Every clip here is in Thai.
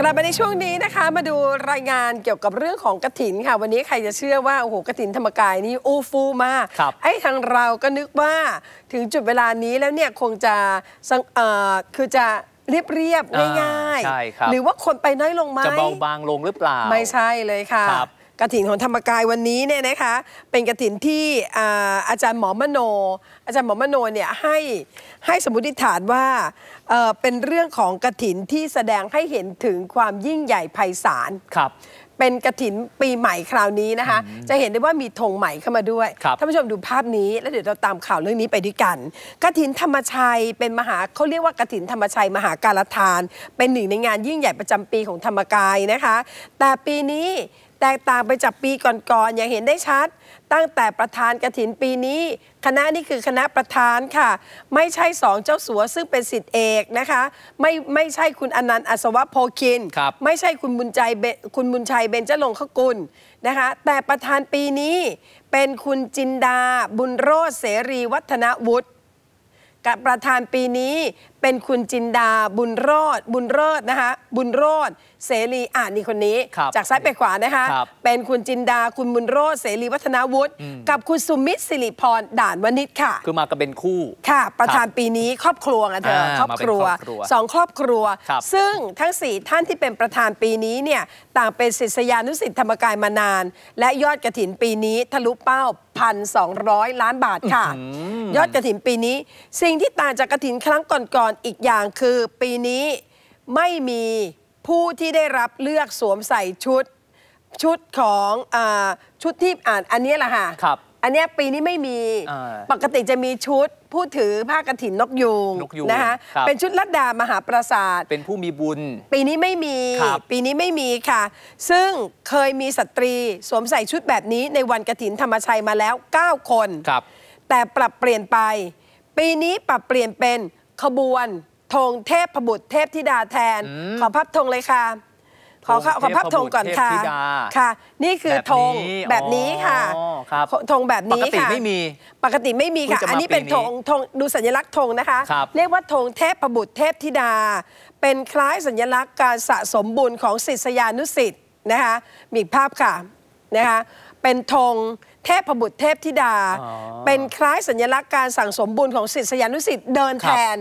กลับมาในช่วงนี้นะคะมาดูรายงานเกี่ยวกับเรื่องของกระถินค่ะ วันนี้ใครจะเชื่อว่าโอ้โหกระถินธรรมกายนี่อู้ฟู่มากไอ้ทางเราก็นึกว่าถึงจุดเวลานี้แล้วเนี่ยคงจะคือจะเรียบเรียบง่าย ๆ หรือว่าคนไปน้อยลงไหมจะเบาบางลงหรือเปล่าไม่ใช่เลยค่ะกระถินของธรรมกายวันนี้เนี่ยนะคะเป็นกระถินที่อาจารย์หมอมโน อาจารย์หมอมโนเนี่ยให้ให้สมมติฐานว่า เป็นเรื่องของกระถินที่แสดงให้เห็นถึงความยิ่งใหญ่ไพศาลครับ เป็นกระถินปีใหม่คราวนี้นะคะ จะเห็นได้ว่ามีธงใหม่เข้ามาด้วยท่านผู้ชมดูภาพนี้ แล้วเดี๋ยวเราตามข่าวเรื่องนี้ไปด้วยกันกระถินธรรมชัยเป็นมหาเขาเรียกว่ากระถินธรรมชัย มหาการทาน เป็นหนึ่งในงานยิ่งใหญ่ประจำปีของธรรมกายนะคะ แต่ปีนี้แตกต่างไปจากปีก่อนๆอย่างเห็นได้ชัด ตั้งแต่ประธานกระถินปีนี้ คณะนี่คือคณะประธานค่ะ ไม่ใช่สองเจ้าสัวซึ่งเป็นสิทธิเอกนะคะไม่ไม่ใช่คุณอนันต์อัศวโพคินไม่ใช่คุณบุญใจคุณบุญชัยเบญจลงขกุลนะคะแต่ประธานปีนี้เป็นคุณจินดา บุญโรธเสรีวัฒนวุฒิกับประธานปีนี้เป็นคุณจินดาบุญรอดบุญรอดนะคะบุญรอดเสรีอ่านี่คนนี้จากซ้ายไปขวานะคะเป็นคุณจินดา คุณบุญรอดเสรีวัฒนาวุฒิกับคุณสุมิตรสิริพรด่านวณิชค่ะคือมากันเป็นคู่ค่ะ ประธานปีนี้ครอบครัวนะเธอครอบครัวสองครอบครัว ซึ่งทั้ง4ท่านที่เป็นประธานปีนี้เนี่ยต่างเป็นศิษยานุสิ์ธรรมกายมานาน และยอดกระถินปีนี้ ทะลุเป้า6,200 ล้านบาทค่ะ ยอดกระถินปีนี้ สิ่งที่ต่างจากกระถินครั้งก่อนๆอีกอย่างคือ ปีนี้ไม่มีผู้ที่ได้รับเลือกสวมใส่ชุด ชุดของอชุดที่อ่านอันนี้แหละค่ะอันนี้ปีนี้ไม่มีปกติจะมีชุด ผู้ถือผ้ากรถินนกยูงนยงนะคะคเป็นชุดลัดดา มหาปราสาท เป็นผู้มีบุญ ปีนี้ไม่มีปีนี้ไม่มีค่ะ ซึ่งเคยมีสตรีสวมใส่ชุดแบบนี้ ในวันกรถินธรรมชัยมาแล้ว 9 คนครับ แต่ปรับเปลี่ยนไป ปีนี้ปรับเปลี่ยนเป็นขบวนธงเทพบุตรเทพธิดาแทน ขอพับธงเลยค่ะขอขอพับธงก่อนค่ะ ค่ะ นี่คือธงแบบนี้ค่ะ ธงแบบนี้ค่ะปกติไม่มี ปกติไม่มีค่ะ อันนี้เป็นธง ธงดูสัญลักษณ์ธงนะคะ เรียกว่าธงเทพประบุเทพธิดา เป็นคล้ายสัญลักษณ์การสะสมบุญของศิษยานุศิษย์นะคะ มีภาพค่ะนะคะ เป็นธงเทพประบุเทพธิดา เป็นคล้ายสัญลักษณ์การสั่งสมบุญของศิษยานุศิษย์เดินแทน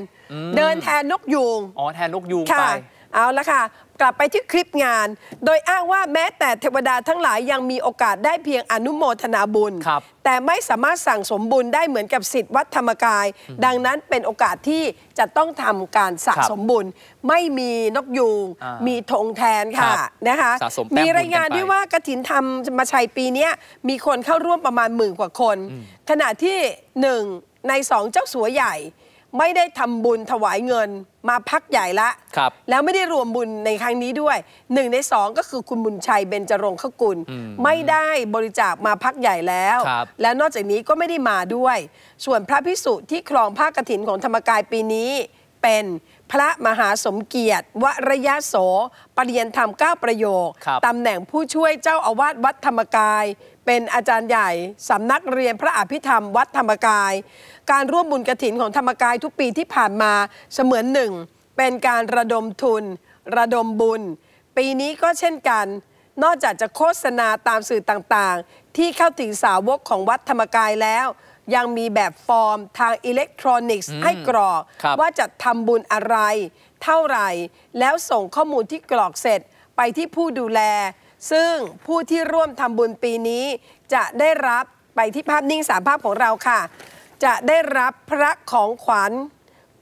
เดินแทนนกยูงอ๋อ แทนนกยูงไปเอาละค่ะกลับไปที่คลิปงานโดยอ้างว่าแม้แต่เทวดาทั้งหลายยังมีโอกาสได้เพียงอนุโมทนาบุญ แต่ไม่สามารถสั่งสมบุญได้เหมือนกับสิทธิวัดธรรมกาย ดังนั้นเป็นโอกาสที่จะต้องทำการสะสมบุญ ไม่มีนกยูงมีธงแทนค่ะนะคะสสะมมีรายงานด้วยว่ากระถินธรรมมาชัยปีนี้มีคนเข้าร่วมประมาณหมื่นกว่าคน ขณะที่หนึ่งในสองเจ้าสัวใหญ่ไม่ได้ทำบุญถวายเงินมาพักใหญ่ละครับ แล้วไม่ได้รวมบุญในครั้งนี้ด้วยหนึ่งในสองก็คือคุณบุญชัยเบญจรงคกุลไม่ได้บริจาคมาพักใหญ่แล้ว และนอกจากนี้ก็ไม่ได้มาด้วย ส่วนพระพิสุที่ครองผ้ากรถินของธรรมกายปีนี้เป็นพระมหาสมเกียรติ วรยะโสปรริยนธรรม9ประโยคตำแหน่งผู้ช่วยเจ้าอาวาสวัดธรรมกาย เป็นอาจารย์ใหญ่สำนักเรียนพระอภิธรรมวัดธรรมกาย การร่วมบุญกระถินของธรรมกายทุกปีที่ผ่านมาเสมือนหนึ่งเป็นการระดมทุน ระดมบุญ ปีนี้ก็เช่นกัน นอกจากจะโฆษณาตามสื่อต่างๆ ที่เข้าถึงสาวกของวัดธรรมกายแล้วยังมีแบบฟอร์มทางอิเล็กทรอนิกส์ ให้กรอกว่าจะทำบุญอะไร เท่าไหร่แล้วส่งข้อมูลที่กรอกเสร็จไปที่ผู้ดูแล ซึ่งผู้ที่ร่วมทำบุญปีนี้ จะได้รับไปที่ภาพนิ่งสามภาพของเราค่ะ จะได้รับพระของขวัญ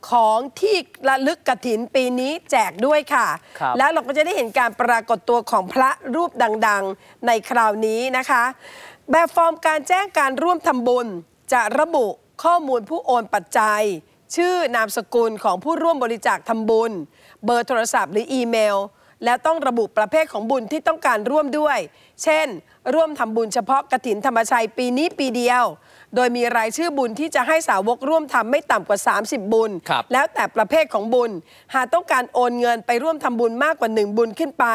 ของที่ระลึกกระถินปีนี้แจกด้วยค่ะ แล้วเราก็จะได้เห็นการปรากฏตัวของพระรูปดัง ๆในคราวนี้นะคะ แบบฟอร์มการแจ้งการร่วมทำบุญจะระบุข้อมูลผู้โอนปัจจัย ชื่อนามสกุลของผู้ร่วมบริจาคทำบุญ เบอร์โทรศัพท์ หรืออีเมล แล้วต้องระบุประเภทของบุญที่ต้องการร่วมด้วย เช่นร่วมทำบุญเฉพาะกระถินธรรมชัยปีนี้ปีเดียว โดยมีรายชื่อบุญที่จะให้สาวกร่วมทำไม่ต่ำกว่า 30 บุญแล้วแต่ประเภทของบุญหากต้องการโอนเงิน ไปร่วมทำบุญมากกว่า 1 บุญขึ้นไป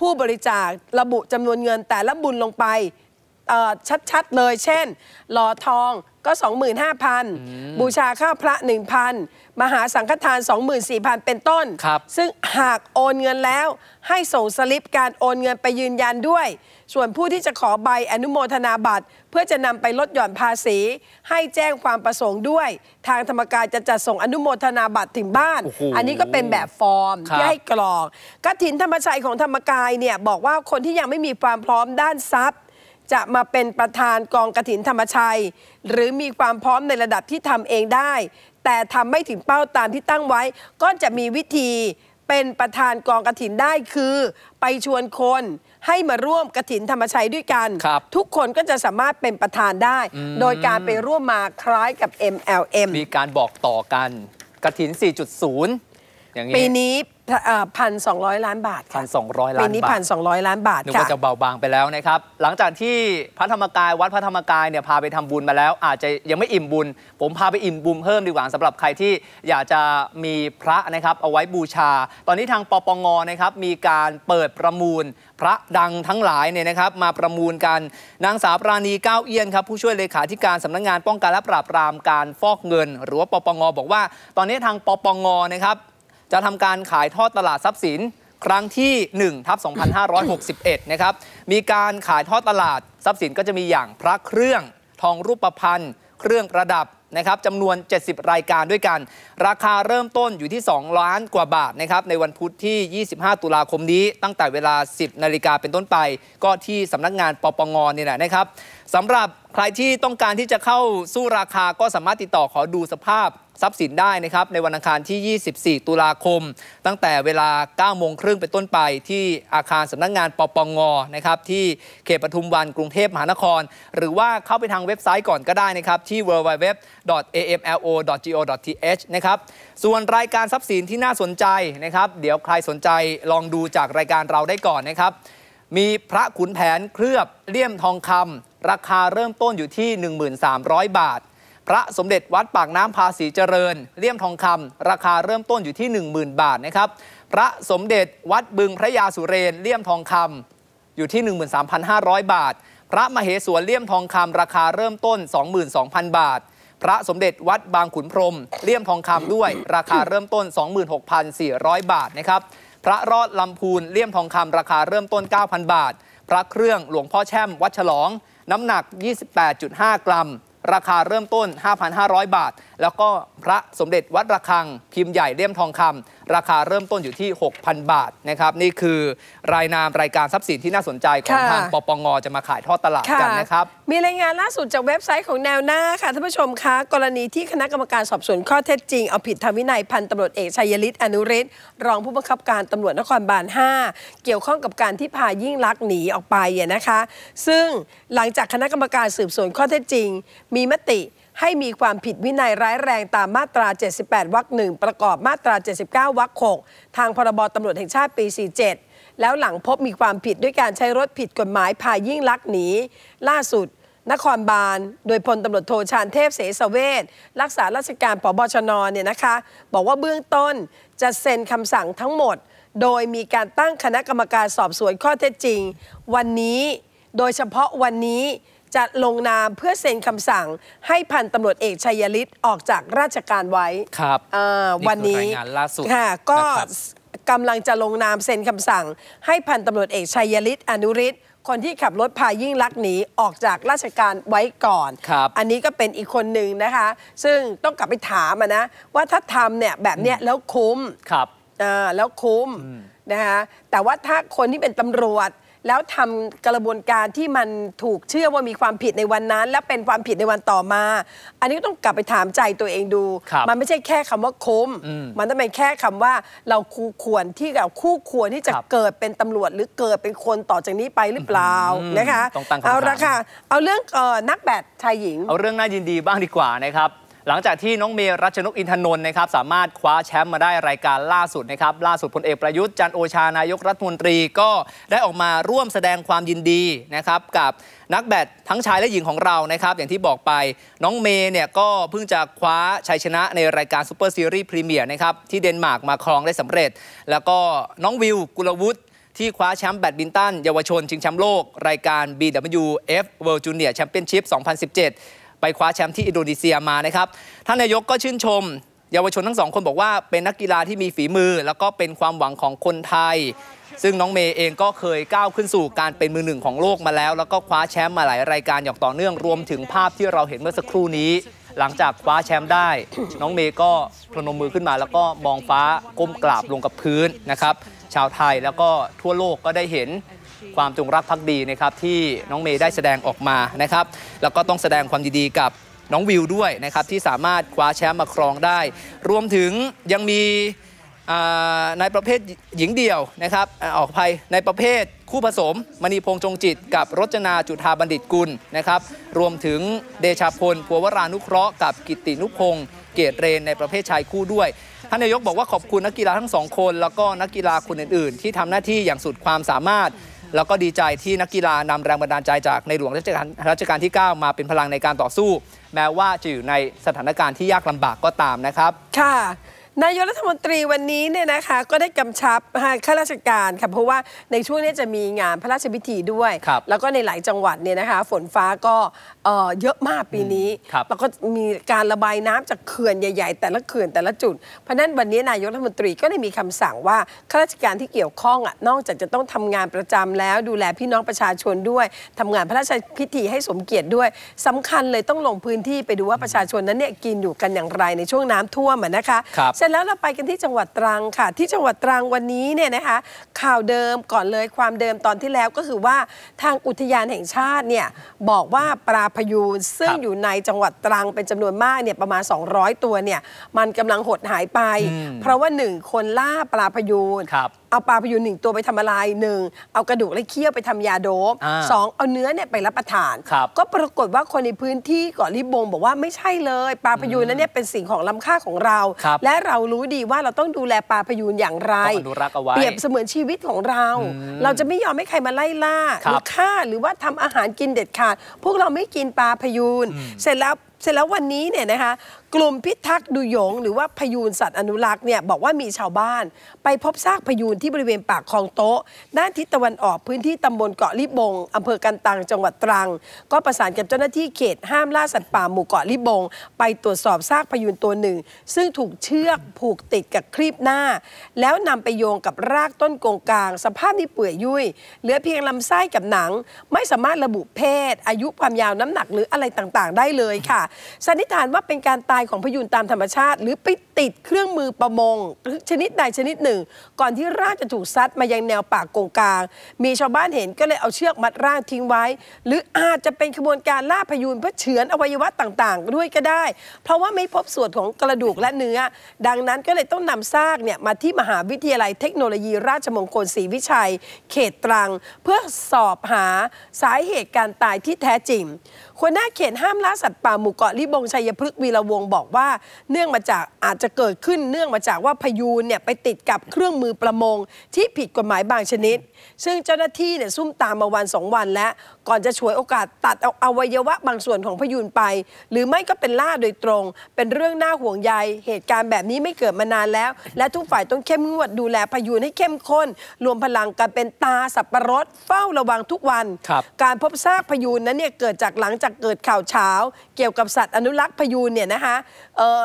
ผู้บริจาคระบุจำนวนเงินแต่ละบุญลงไปชัดๆเลย เช่น หล่อทองก็ 25,000 บูชาข้าวพระ 1,000 มหาสังฆทาน 24,000 เป็นต้น ซึ่งหากโอนเงินแล้ว ให้ส่งสลิปการโอนเงินไปยืนยันด้วย ส่วนผู้ที่จะขอใบอนุโมทนาบัตร เพื่อจะนำไปลดหย่อนภาษี ให้แจ้งความประสงค์ด้วย ทางธรรมการจะจัดส่งอนุโมทนาบัตรถึงบ้าน อันนี้ก็เป็นแบบฟอร์มที่ให้กรอกกถินธรรมชัยของธรรมกายเนี่ยบอกว่าคนที่ยังไม่มีความพร้อมด้านทรัพย์จะมาเป็นประธานกองกระถินธรรมชัย หรือมีความพร้อมในระดับที่ทำเองได้ แต่ทำไม่ถึงเป้าตามที่ตั้งไว้ ก็จะมีวิธีเป็นประธานกองกระถินได้คือ ไปชวนคนให้มาร่วมกระถินธรรมชัยด้วยกันทุกคนก็จะสามารถเป็นประธานได้ โดยการไปร่วมมาคล้ายกับ MLM มีการบอกต่อกันกระถิน 4.0อย่างนี้ปีนี้พันสองร้อยล้านบาทพันสองร้อยล้านปีนี้พันสองร้อยล้านบาทนึกว่าจะเบาบางไปแล้วนะครับ หลังจากที่พระธรรมกายวัดพระธรรมกายเนี่ยพาไปทำบุญมาแล้ว อาจจะยังไม่อิ่มบุญ ผมพาไปอิ่มบุญเพิ่มดีกว่าสำหรับใครที่อยากจะมีพระนะครับเอาไว้บูชา ตอนนี้ทางปปงนะครับ มีการเปิดประมูล พระดังทั้งหลายเนี่ยนะครับ มาประมูลกัน นางสาวปราณีก้าวเอี้ยนครับผู้ช่วยเลขาธิการสำนักงงานป้องกันและปราบปรามการฟอกเงินหรือว่าปปงบอกว่า ตอนนี้ทางปปงนะครับจะทำการขายทอดตลาดทรัพย์สินครั้งที่1ทับ 2561 นะครับ มีการขายทอดตลาดทรัพย์สินก็จะมีอย่างพระเครื่อง ทองรูปพรรณเครื่องประดับนะครับจำนวน 70 รายการด้วยกัน ราคาเริ่มต้นอยู่ที่ 2 ล้านกว่าบาทนะครับในวันพุธที่ 25 ตุลาคมนี้ตั้งแต่เวลา 10นาฬิกาเป็นต้นไป ก็ที่สำนักงานปปงนี่แหละนะครับสำหรับใครที่ต้องการที่จะเข้าสู้ราคาก็สามารถติดต่อขอดูสภาพทรัพย์สินได้นะครับในวันอังคารที่ 24 ตุลาคม ตั้งแต่เวลา 9 โมงครึ่งเป็นต้นไป ที่อาคารสำนักงงานปปงนะครับที่เขตปทุมวันกรุงเทพมหานคร หรือว่าเข้าไปทางเว็บไซต์ก่อนก็ได้นะครับที่ www amlo.go.th นะครับ ส่วนรายการทรัพย์สินที่น่าสนใจนะครับ เดี๋ยวใครสนใจลองดูจากรายการเราได้ก่อนนะครับ มีพระขุนแผนเคลือบเลี่ยมทองคำราคาเริ่มต้นอยู่ที่ 1300 บาท พระสมเด็จวัดปากน้ำภาษีเจริญเลี่ยมทองคำราคาเริ่มต้นอยู่ที่ 10,000 บาทนะครับ พระสมเด็จวัดบึงพระยาสุเรนเลี่ยมทองคำอยู่ที่ 13,500 บาท พระมเหสวนเลี่ยมทองคำราคาเริ่มต้น 22,000 บาทพระสมเด็จวัดบางขุนพรมเลี่ยมทองคำด้วย ราคาเริ่มต้น 26,400 บาทนะครับพระรอดลำพูนเลี่ยมทองคำราคาเริ่มต้น 9,000 บาท พระเครื่องหลวงพ่อแช่มวัดฉลอง น้ำหนัก 28.5 กรัม ราคาเริ่มต้น 5,500 บาท แล้วก็พระสมเด็จวัดระฆังพิมพ์ใหญ่เลี่ยมทองคำราคาเริ่มต้นอยู่ที่ 6,000 บาท นะครับ นี่คือรายนาม รายการทรัพย์สินที่น่าสนใจ ของทางปปงจะมาขายทอดตลาดกันนะครับมีรายงานล่าสุดจากเว็บไซต์ของแนวหน้าค่ะท่านผู้ชมคะกรณีที่คณะกรรมการสอบสวนข้อเท็จจริงเอาผิดทางวินัย พันตำรวจเอกชัยฤทธิ์อนุริ์รองผู้บังคับการตำรวจนครบาล5เกี่ยวข้องกับการที่พายิ่งลักษณ์หนีออกไปนะคะ ซึ่งหลังจากคณะกรรมการสืบสวนข้อเท็จจริง มีมติให้มีความผิดวินัยร้ายแรงตามมาตรา 78 วรรคหนึ่งประกอบมาตรา 79 วรรคหกทางพรบตำรวจแห่งชาติปี 47 แล้วหลังพบมีความผิดด้วยการใช้รถผิดกฎหมายพายิ่งลักหนีล่าสุด นครบาลโดยพลตำรวจโทชานเทพเสสเวทรักษาราชการปบชนเนี่ยนะคะบอกว่าเบื้องต้นจะเซ็นคำสั่งทั้งหมด โดยมีการตั้งคณะกรรมการสอบสวนข้อเท็จจริง วันนี้โดยเฉพาะวันนี้จะลงนามเพื่อเซ็นคำสั่ง ให้พันตำรวจเอกชัยฤทธิ์ออกจากราชการไว้ ครับวันนี้งานล่าสุดค่ะ ก็กำลังจะลงนามเซ็นคำสั่ง ให้พันตำรวจเอกชัยฤทธิ์อนุริศคนที่ขับรถพายิ่งลักหนีออกจากราชการไว้ก่อน อันนี้ก็เป็นอีกคนหนึ่งนะคะ ซึ่งต้องกลับไปถามนะว่าถ้าทำเนี่ยแบบเนี้ยแล้วคุ้ม ครับแล้วคุ้มนะคะแต่ว่าถ้าคนที่เป็นตำรวจแล้วทำกระบวนการที่มันถูกเชื่อว่ามีความผิดในวันนั้น และเป็นความผิดในวันต่อมา อันนี้ต้องกลับไปถามใจตัวเองดู มันไม่ใช่แค่คำว่าคม มันต้องเป็นแค่คำว่าเราคู่ควรที่เราคู่ควรที่จะเกิดเป็นตำรวจหรือเกิดเป็นคนต่อจากนี้ไปหรือเปล่านะคะเอาละค่ะเอาเรื่องนักแบดชายหญิงเอาเรื่องน่ายินดีบ้างดีกว่านะครับหลังจากที่น้องเมย์รัชนกอินทนนท์นะครับสามารถคว้าแชมป์มาได้รายการล่าสุดนะครับล่าสุดพลเอกประยุทธ์จันโอชานายกรัฐมนตรีก็ได้ออกมาร่วมแสดงความยินดีนะครับกับนักแบดทั้งชายและหญิงของเรานะครับอย่างที่บอกไป น้องเมย์เนี่ยก็เพิ่งจะคว้าชัยชนะในรายการซูเปอร์ซีรีส์พรีเมียร์นะครับที่เดนมาร์กมาครองได้สำเร็จ แล้วก็น้องวิวกุลวุฒิที่คว้าแชมป์แบดมินตันเยาวชน ชิงแชมป์โลก รายการ BWF World Junior Championship 2017ไปคว้าแชมป์ที่อินโดนีเซียมานะครับ ท่านนายกก็ชื่นชม เยาวชนทั้งสองคนบอกว่าเป็นนักกีฬาที่มีฝีมือแล้วก็เป็นความหวังของคนไทย ซึ่งน้องเมย์เองก็เคยก้าวขึ้นสู่การเป็นมือหนึ่งของโลกมาแล้ว แล้วก็คว้าแชมป์มาหลายรายการอย่างต่อเนื่อง รวมถึงภาพที่เราเห็นเมื่อสักครู่นี้ หลังจากคว้าแชมป์ได้ น้องเมย์ก็พนมมือขึ้นมา แล้วก็มองฟ้าก้มกราบลงกับพื้นนะครับ ชาวไทยแล้วก็ทั่วโลกก็ได้เห็นความจงรักภักดีนะครับที่น้องเมย์ได้แสดงออกมานะครับแล้วก็ต้องแสดงความดีๆกับน้องวิวด้วยนะครับที่สามารถคว้าแชมป์มาครองได้ รวมถึงยังมีในประเภทหญิงเดี่ยวนะครับออกภัยในประเภทคู่ผสม มณีพงษ์จงจิตกับรจนาจุธาบัณฑิตกุลนะครับ รวมถึงเดชาพลพัววรานุเคราะห์ กับกิตินุพงษ์เกตเรนในประเภทชายคู่ด้วยท่านนายกบอกว่าขอบคุณนักกีฬาทั้งสองคน แล้วก็นักกีฬาคนอื่นๆ ที่ทำหน้าที่อย่างสุดความสามารถแล้วก็ดีใจที่นักกีฬานำแรงบันดาลใจจากในหลวงรัชกาลรัชกาลที่ 9 มาเป็นพลังในการต่อสู้ แม้ว่าจะอยู่ในสถานการณ์ที่ยากลำบากก็ตามนะครับ ค่ะนายกรัฐมนตรีวันนี้เนี่ยนะคะก็ได้กำชับข้าราชการค่ะเพราะว่าในช่วงนี้จะมีงานพระราชพิธีด้วย แล้วก็ในหลายจังหวัดเนี่ยนะคะฝนฟ้าก็เยอะมากปีนี้แล้วก็มีการระบายน้ำจากเขื่อนใหญ่ๆ แต่ละเขื่อน แต่ละจุดเพราะนั้นวันนี้นายกรัฐมนตรีก็ได้มีคำสั่งว่าข้าราชการที่เกี่ยวข้องอ่ะนอกจากจะต้องทำงานประจำแล้วดูแลพี่น้องประชาชนด้วยทำงานพระราชพิธีให้สมเกียรติด้วย สำคัญเลยต้องลงพื้นที่ไปดูว่าประชาชนนั้นเนี่ยกินอยู่กันอย่างไรในช่วงน้ำท่วมนะคะเช่นแล้วเราไปกันที่จังหวัดตรังค่ะ ที่จังหวัดตรังวันนี้เนี่ยนะคะข่าวเดิมก่อนเลยความเดิมตอนที่แล้วก็คือว่าทางอุทยานแห่งชาติเนี่ยบอกว่าปลาพยูนซึ่งอยู่ในจังหวัดตรังเป็นจำนวนมากเนี่ยประมาณ 200 ตัวเนี่ยมันกำลังหดหายไป เพราะว่า1คนล่าปลาพยูนเอาปลาพยูนหนึ่งตัวไปทำอะไรหนึ่งเอากระดูกและเคี้ยวไปทำยาโดบสอง เอาเนื้อเนี่ยไปรับประทาน ก็ปรากฏว่าคนในพื้นที่เกาะลิบงบอกว่าไม่ใช่เลย ปลาพยูนนั้นเนี่ยเป็นสิ่งของล้าค่าของเรา และเรารู้ดีว่าเราต้องดูแลปลาพยูนอย่างไรเปรียบเสมือนชีวิตของเรา เราจะไม่ยอมให้ใครมาไล่ล่าหรือฆ่า หรือว่าทำอาหารกินเด็ดขาด พวกเราไม่กินปลาพยูน เสร็จแล้ว เสร็จแล้ววันนี้เนี่ยนะคะกลุ่มพิทักษ์ดุยง หรือว่าพยูนสัตว์อนุรักษ์เนี่ยบอกว่ามีชาวบ้าน ไปพบซากพยูนที่บริเวณปากคลองโต๊ะด้านทิศตะวันออกพื้นที่ตำบลเกาะลิบงอำเภอกันตังจังหวัดตรัง ก็ประสานกับเจ้าหน้าที่เขตห้ามล่าสัตว์ป่าหมู่เกาะลิบง ไปตรวจสอบซากพยูนตัวหนึ่ง ซึ่งถูกเชือกผูกติดกับครีบหน้า แล้วนำไปโยงกับรากต้นกงกลาง สภาพนี้เปื่อยยุ่ยเหลือเพียงลำไส้กับหนัง ไม่สามารถระบุเพศ อายุความยาวน้ำหนักหรืออะไรต่างๆ ได้เลยค่ะสันนิษฐานว่าเป็นการตายายของพยูนตามธรรมชาติหรือไปติดเครื่องมือประมงชนิดใดชนิดหนึ่ง ก่อนที่ร่างจะถูกซัดมายังแนวป่ากงกลาง มีชาวบ้านเห็นก็เลยเอาเชือกมัดร่างทิ้งไว้ หรืออาจจะเป็นขบวนการล่าพยูนเพื่อเฉือนอวัยวะต่างๆด้วยก็ได้ เพราะว่าไม่พบส่วนของกระดูกและเนื้อ ดังนั้นก็เลยต้องนำซากเนี่ยมาที่มหาวิทยาลัยเทคโนโลยีราชมงคลศรีวิชัย เขตตรัง เพื่อสอบหาสาเหตุการตายที่แท้จริงคนหน้าเขตห้ามล่าสัตว์ป่าหมู่เกาะลิบงชัยพฤกษ์วีระวงบอกว่าเนื่องมาจากอาจจะเกิดขึ้นเนื่องมาจากว่าพายุเนี่ยไปติดกับเครื่องมือประมงที่ผิดกฎหมายบางชนิด ซึ่งเจ้าหน้าที่เนี่ยซุ่มตามมาวันสองวันแล้วก่อนจะฉวยโอกาสตัดเอาอวัยวะบางส่วนของพยุนไป หรือไม่ก็เป็นล่าโดยตรง เป็นเรื่องน่าห่วงใยเหตุการณ์แบบนี้ไม่เกิดมานานแล้ว และทุกฝ่ายต้องเข้มงวดดูแลพยุนให้เข้มข้น รวมพลังกันเป็นตาสับปะรดเฝ้าระวังทุกวัน การพบซากพยุนนั้นเนี่ยเกิดจากหลังจากเกิดข่าวเช้า เกี่ยวกับสัตว์อนุรักษ์พยุนเนี่ยนะคะ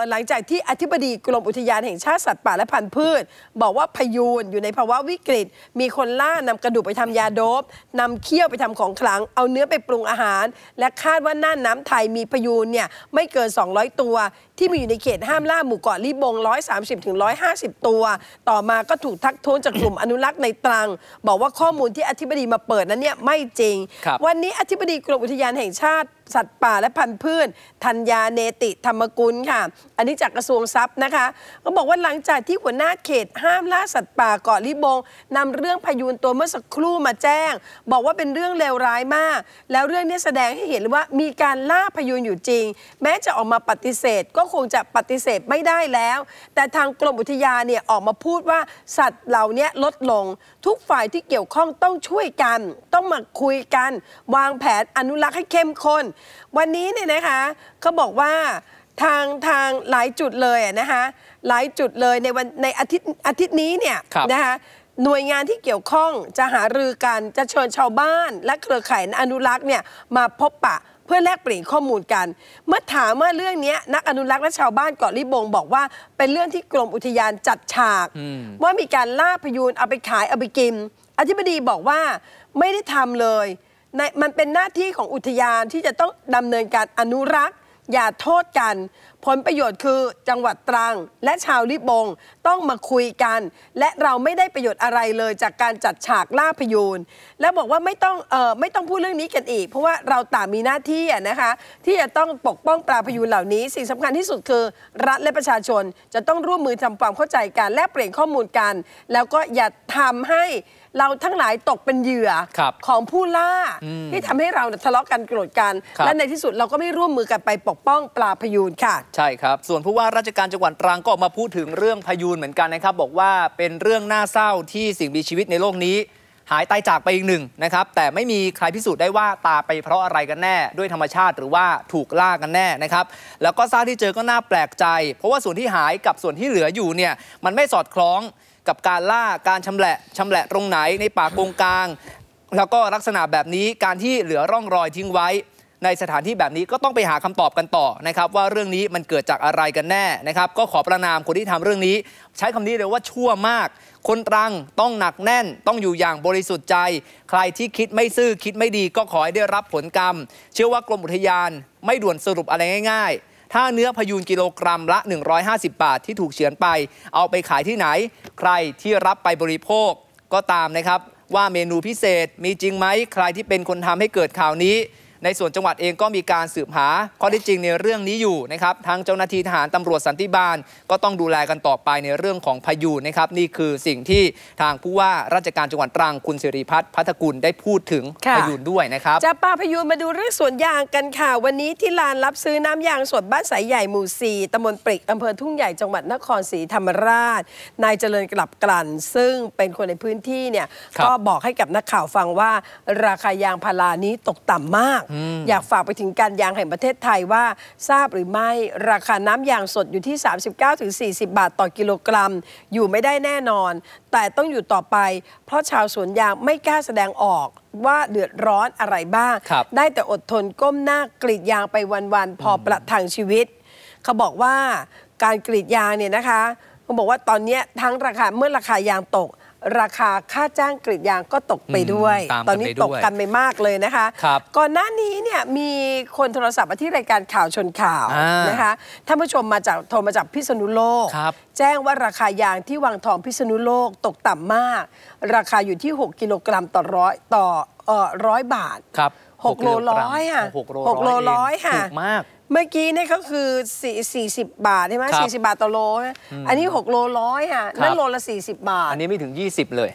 หลังจากที่อธิบดีกรมอุทยานแห่งชาติสัตว์ป่าและพันธุ์พืช บอกว่าพยูนอยู่ในภาวะวิกฤต มีคนล่านำกระดูกไปทำยาโดบนำเคี้ยวไปทำของขลัง เอาเนื้อไปปรุงอาหาร และคาดว่าน่านน้าไทยมีพยูนเนี่ย ไม่เกิน 200 ตัว ที่มีอยู่ในเขตห้ามล่าหมู่เกาะลิบง 130-150 ตัว ต่อมาก็ถูกทักท้วงจากกลุ่มอนุรักษ์ในตรังบอกว่าข้อมูลที่อธิบดีมาเปิดนั้นเนี่ยไม่จริง วันนี้อธิบดีกรมอุทยานแห่งชาติสัตว์ป่าและพันธุ์พืช ธัญญาเนติธรรมกุลค่ะ อันนี้จากกระทรวงทรัพย์นะคะ ก็บอกว่าหลังจากที่หัวหน้าเขต ห้ามล่าสัตว์ป่าเกาะลิบงนำเรื่องพายุนตัวเมื่อสักครู่มาแจ้ง บอกว่าเป็นเรื่องเลวร้ายมาก แล้วเรื่องนี้แสดงให้เห็นว่ามีการล่าพายุนอยู่จริง แม้จะออกมาปฏิเสธก็คงจะปฏิเสธไม่ได้แล้ว แต่ทางกรมอุทยานเนี่ยออกมาพูดว่าสัตว์เหล่านี้ลดลง ทุกฝ่ายที่เกี่ยวข้องต้องช่วยกัน ต้องมาคุยกัน วางแผนอนุรักษ์ให้เข้มข้นวันนี้เนี่ยนะคะเขาบอกว่า ทางทางหลายจุดเลยนะคะหลายจุดเลยในวันในอาทิตย์อาทิตย์นี้เนี่ยนะคะหน่วยงานที่เกี่ยวข้องจะหารือกันจะเชิญชาวบ้านและเครือข่ายอนุรักษ์เนี่ยมาพบปะเพื่อแลกเปลี่ยนข้อมูลกัน เมื่อถามว่าเรื่องนี้นักอนุรักษ์และชาวบ้านเกาะลิบง บอกว่าเป็นเรื่องที่กรมอุทยานจัดฉาก ว่ามีการล่าพยูนเอาไปขายเอาไปกิน อธิบดีบอกว่าไม่ได้ทำเลยในมันเป็นหน้าที่ของอุทยานที่จะต้องดำเนินการอนุรักษ์ อย่าโทษกัน ผลประโยชน์คือจังหวัดตรัง และชาวลิบงต้องมาคุยกัน และเราไม่ได้ประโยชน์อะไรเลย จากการจัดฉากล่าพยูนแล้วบอกว่าไม่ต้องเออไม่ต้องพูดเรื่องนี้กันอีกเพราะว่าเราต่างมีหน้าที่นะคะที่จะต้องปกป้องปลาพยูนเหล่านี้ สิ่งสำคัญที่สุดคือรัฐและประชาชนจะต้องร่วมมือทำความเข้าใจกันและเปลี่ยนข้อมูลกัน แล้วก็อย่าทำให้เราทั้งหลายตกเป็นเหยื่อของผู้ล่าที่ทำให้เราทะเลาะกันโกรธกัน และในที่สุดเราก็ไม่ร่วมมือกันไปปกป้องปลาพยูนค่ะ ใช่ครับ ส่วนผู้ว่าราชการจังหวัดตรังก็ออกมาพูดถึงเรื่องพยูนเหมือนกันนะครับ บอกว่าเป็นเรื่องน่าเศร้าที่สิ่งมีชีวิตในโลกนี้ หายตายจากไปอีกหนึ่งนะครับ แต่ไม่มีใครพิสูจน์ได้ว่าตาไปเพราะอะไรกันแน่ ด้วยธรรมชาติหรือว่าถูกล่ากันแน่นะครับ แล้วก็ซากที่เจอก็น่าแปลกใจ เพราะว่าส่วนที่หายกับส่วนที่เหลืออยู่เนี่ยมันไม่สอดคล้องกับการล่าการชำแหละชำแหละตรงไหนในป่ากงกลาง แล้วก็ลักษณะแบบนี้การที่เหลือร่องรอยทิ้งไว้ ในสถานที่แบบนี้ก็ต้องไปหาคำตอบกันต่อนะครับ ว่าเรื่องนี้มันเกิดจากอะไรกันแน่นะครับ ก็ขอประนามคนที่ทำเรื่องนี้ ใช้คำนี้เลยว่าชั่วมาก คนตรังต้องหนักแน่นต้องอยู่อย่างบริสุทธิ์ใจ ใครที่คิดไม่ซื่อคิดไม่ดี ก็ขอให้ได้รับผลกรรม เชื่อว่ากรมอุทยานไม่ด่วนสรุปอะไรง่าย ๆถ้าเนื้อพยูนกิโลกรัมละ 150 บาทที่ถูกเฉือนไป เอาไปขายที่ไหน ใครที่รับไปบริโภคก็ตามนะครับว่าเมนูพิเศษมีจริงไหม ใครที่เป็นคนทำให้เกิดข่าวนี้ในส่วนจังหวัดเองก็มีการสืบหาข้อที่จริงในเรื่องนี้อยู่นะครับ ทางเจ้าหน้าที่ทหารตำรวจสันติบาลก็ต้องดูแลกันต่อไปในเรื่องของพายุนะครับนี่คือสิ่งที่ทางผู้ว่าราชการจังหวัดตรังคุณสิริพัฒน์พัฒกุลได้พูดถึงพายุด้วยนะครับจะปาพายุมาดูเรื่องสวนยางกันค่ะวันนี้ที่ลานรับซื้อน้ำยางสดบ้านสายใหญ่หมู่สี่ตำบลปริกอำเภอทุ่งใหญ่จังหวัดนครศรีธรรมราชนายเจริญกลับกลั่น ซึ่งเป็นคนในพื้นที่เนี่ยก็บอกให้กับนักข่าวฟังว่า ราคายางพารานี้ตกต่ำมากอยากฝากไปถึงการยางแห่งประเทศไทยว่า ทราบหรือไม่ราคาน้ำยางสดอยู่ที่ 39-40 บาทต่อกิโลกรัม อยู่ไม่ได้แน่นอน แต่ต้องอยู่ต่อไป เพราะชาวสวนยางไม่กล้าแสดงออกว่าเดือดร้อนอะไรบ้าง ได้แต่อดทนก้มหน้ากรีดยางไปวัน ๆ พอประทังชีวิต เขาบอกว่าการกรีดยางเนี่ยนะคะเขาบอกว่าตอนนี้ทั้งราคาเมื่อราคายางตกราคาค่าจ้างกรีดยางก็ตกไปด้วย ตอนนี้ตกกันไปมากเลยนะคะ ก่อนหน้านี้เนี่ยมีคนโทรศัพท์มาที่รายการข่าวชนข่าวนะคะ ท่านผู้ชมมาจากโทรมาจากพิษณุโลก แจ้งว่าราคายางที่วังทองพิษณุโลกตกต่ำมาก ราคาอยู่ที่ 6 กิโลกรัมต่อร้อยต่อร้อยบาท ครับหกโลร้อยค่ะหกโลร้อยค่ะถูกมาก เมื่อกี้เนี่ยก็คือสี่สิบบาทใช่ไหมสี่สิบาทต่อโล อันนี้หกโลร้อยค่ะ นั่นโลละสี่สิบบาท อันนี้ไม่ถึงยี่สิบเลย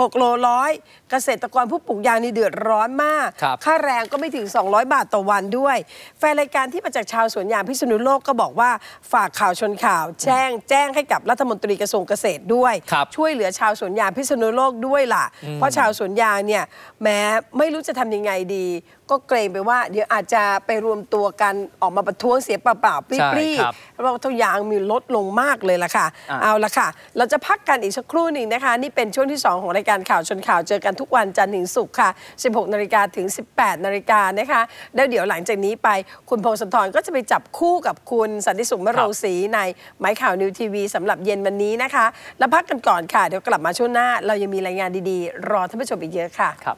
หกโลร้อยเกษตรกรผู้ปลูกยางนี่เดือดร้อนมาก ค่าแรงก็ไม่ถึง 200 บาทต่อวันด้วย แฟนรายการที่มาจากชาวสวนยางพิษณุโลกก็บอกว่าฝากข่าวชนข่าว แจ้ง แจ้งให้กับรัฐมนตรีกระทรวงเกษตรด้วยช่วยเหลือชาวสวนยางพิษณุโลกด้วยล่ะ เพราะชาวสวนยางเนี่ยแม้ไม่รู้จะทำยังไงดีก็เกรงไปว่าเดี๋ยวอาจจะไปรวมตัวกันออกมาประท้วงเสียเปล่าๆปรี้ๆเพราะาทุกอย่างมีลดลงมากเลยล่ะค่ะ เอาละค่ะ เราจะพักกันอีกสักครู่หนึ่งนะคะ นี่เป็นช่วงที่ 2 ของรายการข่าวชนข่าวเจอกันทุกวันจันทร์ถึงศุกร์ค่ะ 16นาฬิกาถึง18นาฬิกานะคะแล้วเดี๋ยวหลังจากนี้ไป คุณพงศธรก็จะไปจับคู่กับคุณสันติสุขมโรงศรีในไมยข่าวนิวทีวีสำหรับเย็นวันนี้นะคะ แล้วพักกันก่อนค่ะเดี๋ยวกลับมาช่วงหน้า เรายังมีรายงานดีๆ รอท่านผู้ชมอีกเยอะค่ะครับ